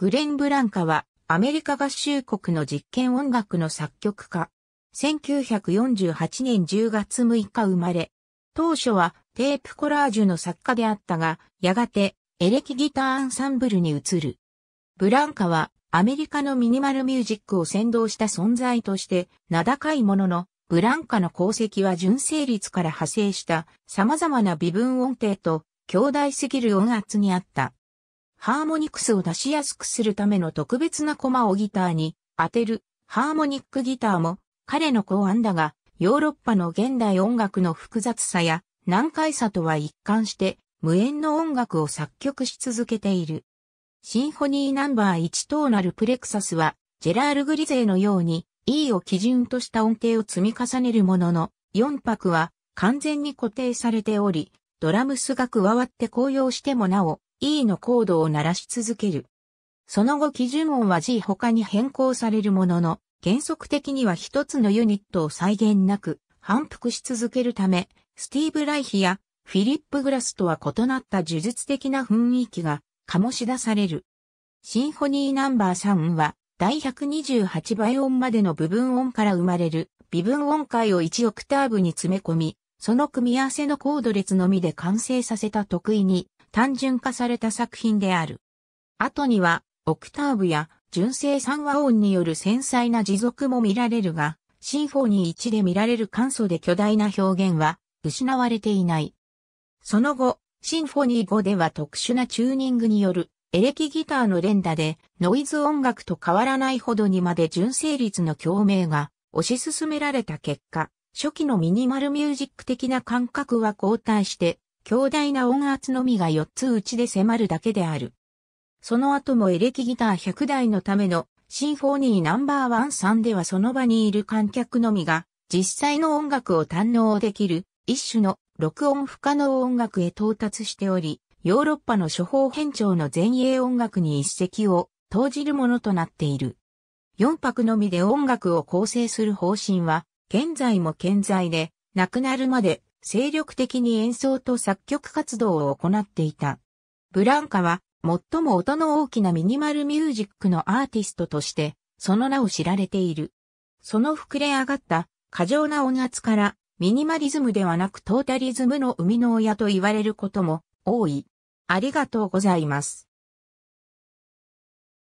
グレン・ブランカはアメリカ合衆国の実験音楽の作曲家。1948年10月6日生まれ。当初はテープコラージュの作家であったが、やがてエレキギターアンサンブルに移る。ブランカはアメリカのミニマルミュージックを先導した存在として名高いものの、ブランカの功績は純正率から派生した様々な微分音程と強大すぎる音圧にあった。ハーモニクスを出しやすくするための特別なコマをギターに当てるハーモニックギターも彼の考案だが、ヨーロッパの現代音楽の複雑さや難解さとは一貫して無縁の音楽を作曲し続けている。シンフォニーナンバー1となるプレクサスはジェラール・グリゼーのように E を基準とした音程を積み重ねるものの4拍は完全に固定されており、ドラムスが加わって高揚してもなお、E のコードを鳴らし続ける。その後基準音は G 他に変更されるものの、原則的には一つのユニットを再現なく反復し続けるため、スティーブ・ライヒやフィリップ・グラスとは異なった呪術的な雰囲気が醸し出される。シンフォニーナンバー3は第128倍音までの部分音から生まれる微分音階を1オクターブに詰め込み、その組み合わせのコード列のみで完成させた得意に単純化された作品である。後には、オクターブや純正三和音による繊細な持続も見られるが、シンフォニー1で見られる簡素で巨大な表現は失われていない。その後、シンフォニー5では特殊なチューニングによるエレキギターの連打でノイズ音楽と変わらないほどにまで純正率の共鳴が推し進められた結果、初期のミニマルミュージック的な感覚は後退して強大な音圧のみが4つ打ちで迫るだけである。その後もエレキギター100台のためのシンフォニーナンバーワン3ではその場にいる観客のみが実際の音楽を堪能できる一種の録音不可能音楽へ到達しており、ヨーロッパの処方編長の前衛音楽に一石を投じるものとなっている。4拍のみで音楽を構成する方針は現在も健在で、亡くなるまで精力的に演奏と作曲活動を行っていた。ブランカは最も音の大きなミニマルミュージックのアーティストとして、その名を知られている。その膨れ上がった過剰な音圧から、ミニマリズムではなくトータリズムの生みの親と言われることも多い。ありがとうございます。